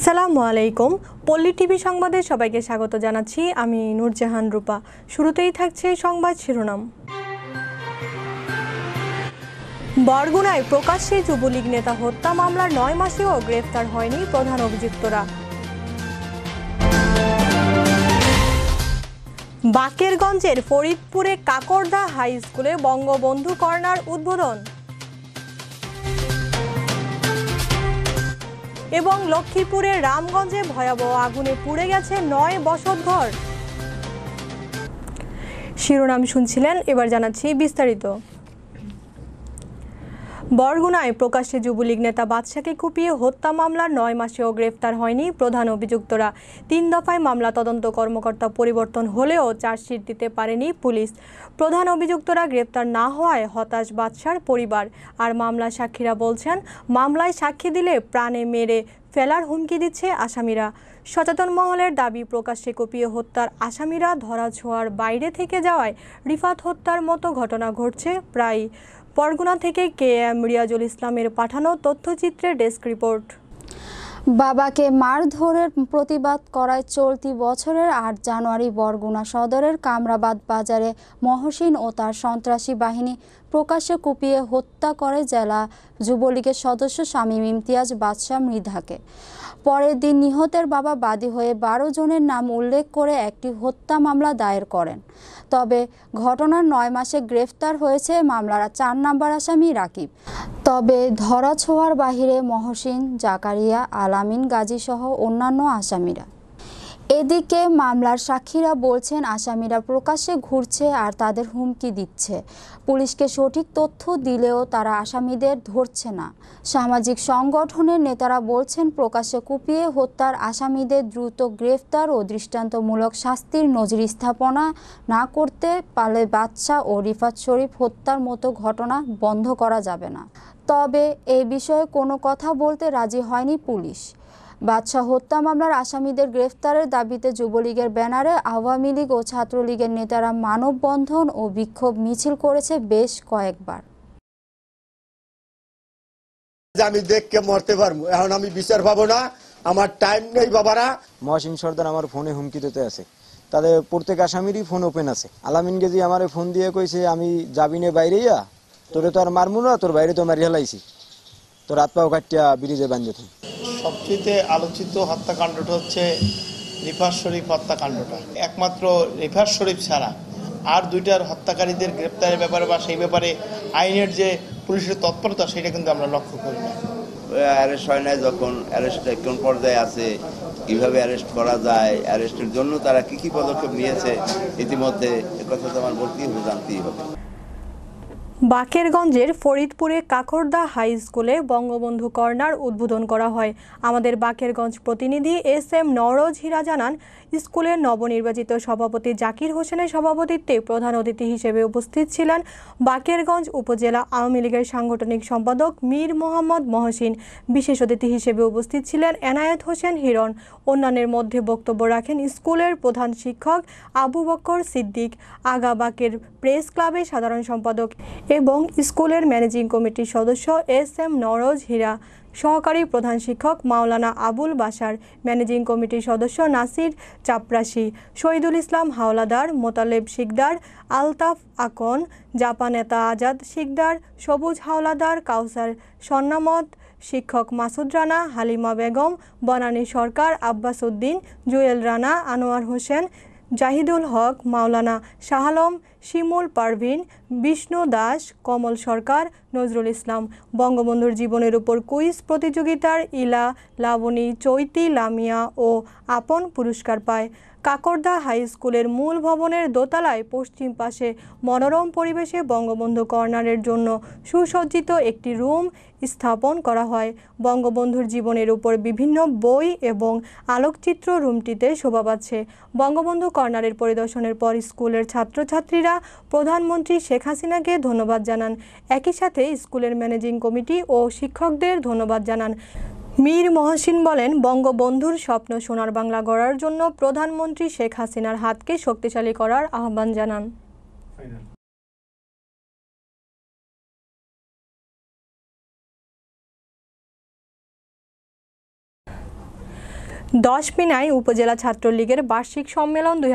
আসসালামু আলাইকুম পল্লী টিভি সংবাদে সবাইকে স্বাগত জানাচ্ছি আমি নূরজাহান রূপা শুরুতেই থাকছে সংবাদ শিরোনাম বরগুনায় প্রকাশ্যে যুবলীগ নেতা হত্যা মামলার নয় মাসেও গ্রেফতার হয়নি প্রধান অভিযুক্তরা বাকেরগঞ্জের ফরিদপুরে কাকরদা হাই স্কুলে বঙ্গবন্ধু কর্নার উদ্বোধন এবং লক্ষ্মীপুরের রামগঞ্জে ভয়াবহ আগুনে পুড়ে গেছে নয় বসতঘর শিরোনাম শুনছিলেন এবার জানাচ্ছি বিস্তারিত বরগুনায় প্রকাশ্যে যুবলীগ নেতা বাদশাকে কুপিয়ে হত্যা মামলার নয় মাসেও গ্রেফতার হয়নি প্রধান অভিযুক্তরা তিন দফায় মামলা তদন্ত কর্মকর্তা পরিবর্তন হলেও চার্জশিট দিতে পারেনি পুলিশ প্রধান অভিযুক্তরা গ্রেফতার না হওয়ায় হতাশ বাদশার পরিবার আর মামলা সাক্ষীরা বলছেন মামলায় সাক্ষী দিলে প্রাণে মেরে ফেলার হুমকি দিচ্ছে আসামিরা সচেতন মহলের দাবি প্রকাশ্যে কপিয়ে হত্যার আসামিরা ধরা ছোঁয়ার বাইরে থেকে যাওয়ায় রিফাত হত্যার মতো ঘটনা ঘটছে প্রায় পরগুনা থেকে কে এম রিয়াজুল ইসলামের পাঠানো তথ্যচিত্রের ডেস্ক রিপোর্ট বাবাকে মারধরের প্রতিবাদ করায় চলতি বছরের আট জানুয়ারি বরগুনা সদরের কামরাবাদ বাজারে মহসিন ও তার সন্ত্রাসী বাহিনী প্রকাশ্যে কুপিয়ে হত্যা করে জেলা যুবলীগের সদস্য স্বামী ইমতিয়াজ বাদশাহ মৃধাকে পরের দিন নিহতের বাবা বাদী হয়ে বারো জনের নাম উল্লেখ করে একটি হত্যা মামলা দায়ের করেন তবে ঘটনার নয় মাসে গ্রেফতার হয়েছে মামলার চার নাম্বার আসামি রাকিব তবে ধরা ছোঁয়ার বাহিরে মহসিন জাকারিয়া আলামিন গাজীসহ অন্যান্য আসামিরা এদিকে মামলার সাক্ষীরা বলছেন আসামিরা প্রকাশ্যে ঘুরছে আর তাদের হুমকি দিচ্ছে পুলিশকে সঠিক তথ্য দিলেও তারা আসামিদের ধরছে না সামাজিক সংগঠনের নেতারা বলছেন প্রকাশ্যে কুপিয়ে হত্যার আসামিদের দ্রুত গ্রেফতার ও দৃষ্টান্তমূলক শাস্তির নজির স্থাপনা না করতে পারলে বাদশাহ ও রিফাত শরীফ হত্যার মতো ঘটনা বন্ধ করা যাবে না তবে এ বিষয়ে কোনো কথা বলতে রাজি হয়নি পুলিশ বাদশাহ হত্যা মামলার আসামিদের গ্রেফতারের দাবিতে যুবলীগের ব্যানারে আওয়ামী লীগ ও ছাত্রলীগের নেতারা মানববন্ধন ও বিক্ষোভ মিছিল করেছে বেশ কয়েকবার আমি দেখকে মরতে পারবো এখন আমি বিচার পাবো না আমার টাইম নেই বাবারা মহাসিন সর্দার আমার ফোনে হুমকি দিতে আছে তাদের প্রত্যেক আসামিরই ফোন ওপেন আছে আলামিন গেজি আমার ফোন দিয়ে কইছে আমি যাবিনে বাইরেইয়া তোরে তো আর মারমু না তোর বাইরে তো আমার লাইছি তোর হাত পাও কাটিয়া ব্রিজে বান্ধে সবচেয়ে আলোচিত হত্যাকাণ্ডটা হচ্ছে রিফার শরীফ হত্যাকাণ্ডটা একমাত্র রিফার শরীফ ছাড়া আর দুইটার হত্যাকারীদের গ্রেপ্তারের ব্যাপারে বা সেই ব্যাপারে আইনের যে পুলিশের তৎপরতা সেটা কিন্তু আমরা লক্ষ্য করি না অ্যারেস্ট হয় না যখন অ্যারেস্ট কোন পর্যায়ে আছে কীভাবে অ্যারেস্ট করা যায় অ্যারেস্টের জন্য তারা কি কি পদক্ষেপ নিয়েছে ইতিমধ্যে এ কথা তো আমার বলতেই হবে জানতেই হবে বাকেরগঞ্জের ফরিদপুরে কাকরদা হাই স্কুলে বঙ্গবন্ধু কর্নার উদ্বোধন করা হয় আমাদের বাকেরগঞ্জ প্রতিনিধি এস এম নরজ হীরা জানান স্কুলের নবনির্বাচিত সভাপতি জাকির হোসেনের সভাপতিত্বে প্রধান অতিথি হিসেবে উপস্থিত ছিলেন বাকেরগঞ্জ উপজেলা আওয়ামী লীগের সাংগঠনিক সম্পাদক মীর মোহাম্মদ মহসিন বিশেষ অতিথি হিসেবে উপস্থিত ছিলেন এনায়েত হোসেন হিরণ অন্যান্যের মধ্যে বক্তব্য রাখেন স্কুলের প্রধান শিক্ষক আবু বক্কর সিদ্দিক আগাবাকের প্রেস ক্লাবের সাধারণ সম্পাদক এবং স্কুলের ম্যানেজিং কমিটির সদস্য এস এম নরজ হীরা সহকারী প্রধান শিক্ষক মাওলানা আবুল বাসার ম্যানেজিং কমিটির সদস্য নাসির চাপরাশি শহীদুল ইসলাম হাওলাদার মোতালেব শিকদার আলতাফ আকন জাপান নেতা আজাদ শিকদার সবুজ হাওলাদার কাউসার স্বর্ণামত শিক্ষক মাসুদ রানা হালিমা বেগম বনানী সরকার আব্বাস উদ্দিন জুয়েল রানা আনোয়ার হোসেন জাহিদুল হক মাওলানা শাহালম শিমুল পারভিন বিষ্ণু দাস কমল সরকার নজরুল ইসলাম বঙ্গবন্ধুর জীবনের উপর কুইজ প্রতিযোগিতার ইলা লাবণী চৈতি লামিয়া ও আপন পুরস্কার পায় কাকরদা হাই স্কুলের মূল ভবনের দোতলায় পশ্চিম পাশে মনোরম পরিবেশে বঙ্গবন্ধু কর্নারের জন্য সুসজ্জিত একটি রুম স্থাপন করা হয় বঙ্গবন্ধুর জীবনের উপর বিভিন্ন বই এবং আলোকচিত্র রুমটিতে শোভা পাচ্ছে বঙ্গবন্ধু কর্নারের পরিদর্শনের পর স্কুলের ছাত্রছাত্রীরা প্রধানমন্ত্রী শেখ হাসিনাকে ধন্যবাদ জানান একই সাথে সাথে স্কুলের ম্যানেজিং কমিটি ও শিক্ষকদের ধন্যবাদ জানান মীর মহসিন বলেন বঙ্গবন্ধুর স্বপ্ন সোনার বাংলা গড়ার জন্য প্রধানমন্ত্রী শেখ হাসিনার হাতকে শক্তিশালী করার আহ্বান জানান দশ মিনায় উপজেলা ছাত্রলীগের বার্ষিক সম্মেলন দুই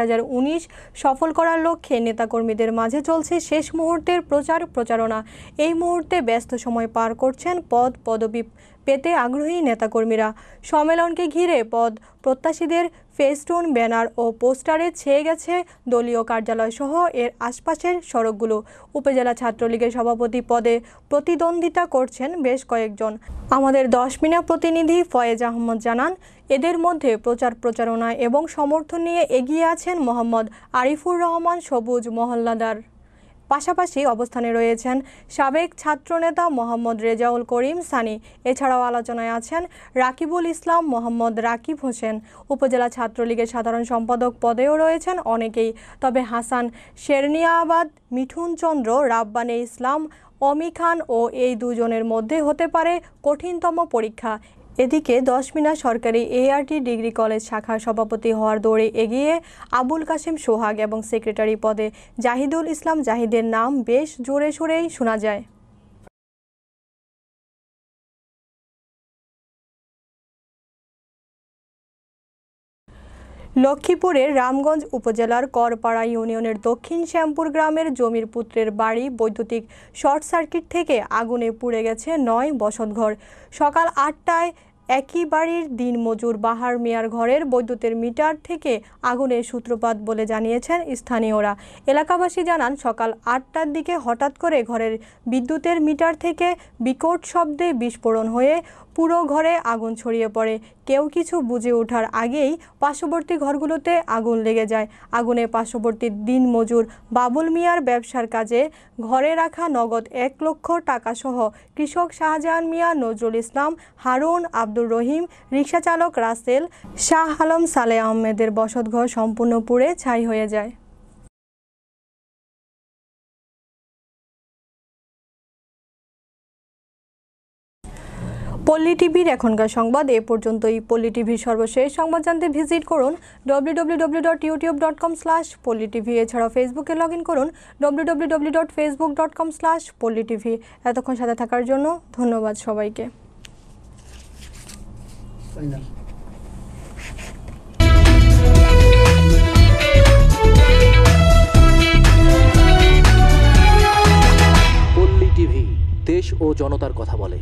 সফল করার লক্ষ্যে নেতাকর্মীদের মাঝে চলছে শেষ মুহূর্তের প্রচার প্রচারণা এই মুহূর্তে ব্যস্ত সময় পার করছেন পদ পদবী পেতে আগ্রহী নেতাকর্মীরা সম্মেলনকে ঘিরে পদ প্রত্যাশীদের ফেস্টুন ব্যানার ও পোস্টারে ছেয়ে গেছে দলীয় কার্যালয়সহ এর আশপাশের সড়কগুলো উপজেলা ছাত্রলীগের সভাপতি পদে প্রতিদ্বন্দ্বিতা করছেন বেশ কয়েকজন আমাদের দশ মিনা প্রতিনিধি ফয়েজ আহমদ জানান এদের মধ্যে প্রচার প্রচারণা এবং সমর্থন নিয়ে এগিয়ে আছেন মোহাম্মদ আরিফুর রহমান সবুজ মহল্লাদার পাশাপাশি অবস্থানে রয়েছেন সাবেক ছাত্রনেতা মোহাম্মদ রেজাউল করিম সানি এছাড়াও আলোচনায় আছেন রাকিবুল ইসলাম মোহাম্মদ রাকিব হোসেন উপজেলা ছাত্রলীগের সাধারণ সম্পাদক পদেও রয়েছেন অনেকেই তবে হাসান শেরনিয়াবাদ মিঠুন চন্দ্র রাব্বানে ইসলাম অমি খান ও এই দুজনের মধ্যে হতে পারে কঠিনতম পরীক্ষা এদিকে দশমিনা সরকারি এআরটি ডিগ্রি কলেজ শাখার সভাপতি হওয়ার দৌড়ে এগিয়ে আবুল কাশেম সোহাগ এবং সেক্রেটারি পদে জাহিদুল ইসলাম জাহিদের নাম বেশ জোরে সোরেই শোনা যায় লক্ষ্মীপুরের রামগঞ্জ উপজেলার করপাড়া ইউনিয়নের দক্ষিণ শ্যামপুর গ্রামের জমির পুত্রের বাড়ি বৈদ্যুতিক শর্ট সার্কিট থেকে আগুনে পুড়ে গেছে নয় বসতঘর সকাল আটটায় একই বাড়ির দিনমজুর বাহার মিয়ার ঘরের বৈদ্যুতের মিটার থেকে আগুনের সূত্রপাত বলে জানিয়েছেন স্থানীয়রা এলাকাবাসী জানান সকাল আটটার দিকে হঠাৎ করে ঘরের বিদ্যুতের মিটার থেকে বিকট শব্দে বিস্ফোরণ হয়ে পুরো ঘরে আগুন ছড়িয়ে পড়ে কেউ কিছু বুঝে ওঠার আগেই পার্শ্ববর্তী ঘরগুলোতে আগুন লেগে যায় আগুনে পার্শ্ববর্তী দিনমজুর বাবুল মিয়ার ব্যবসার কাজে ঘরে রাখা নগদ এক লক্ষ টাকাসহ কৃষক শাহজাহান মিয়া নজরুল ইসলাম হারুন আব্দ আব্দুর রহিম রিক্সা চালক রাসেল শাহ আলম সালে আহমেদের বসতঘর সম্পূর্ণ পুড়ে ছাই হয়ে যায় পল্লী টিভির এখনকার সংবাদ এ পর্যন্ত এই পল্লী টিভির সর্বশেষ সংবাদ জানতে ভিজিট করুন W W dot YouTube dot com slash Palli TV এছাড়াও ফেসবুকে লগ ইন করুন W W W dot Facebook dot com slash Palli TV এতক্ষণ সাথে থাকার জন্য ধন্যবাদ সবাইকে ফাইনাল দেশ ও জনতার কথা বলে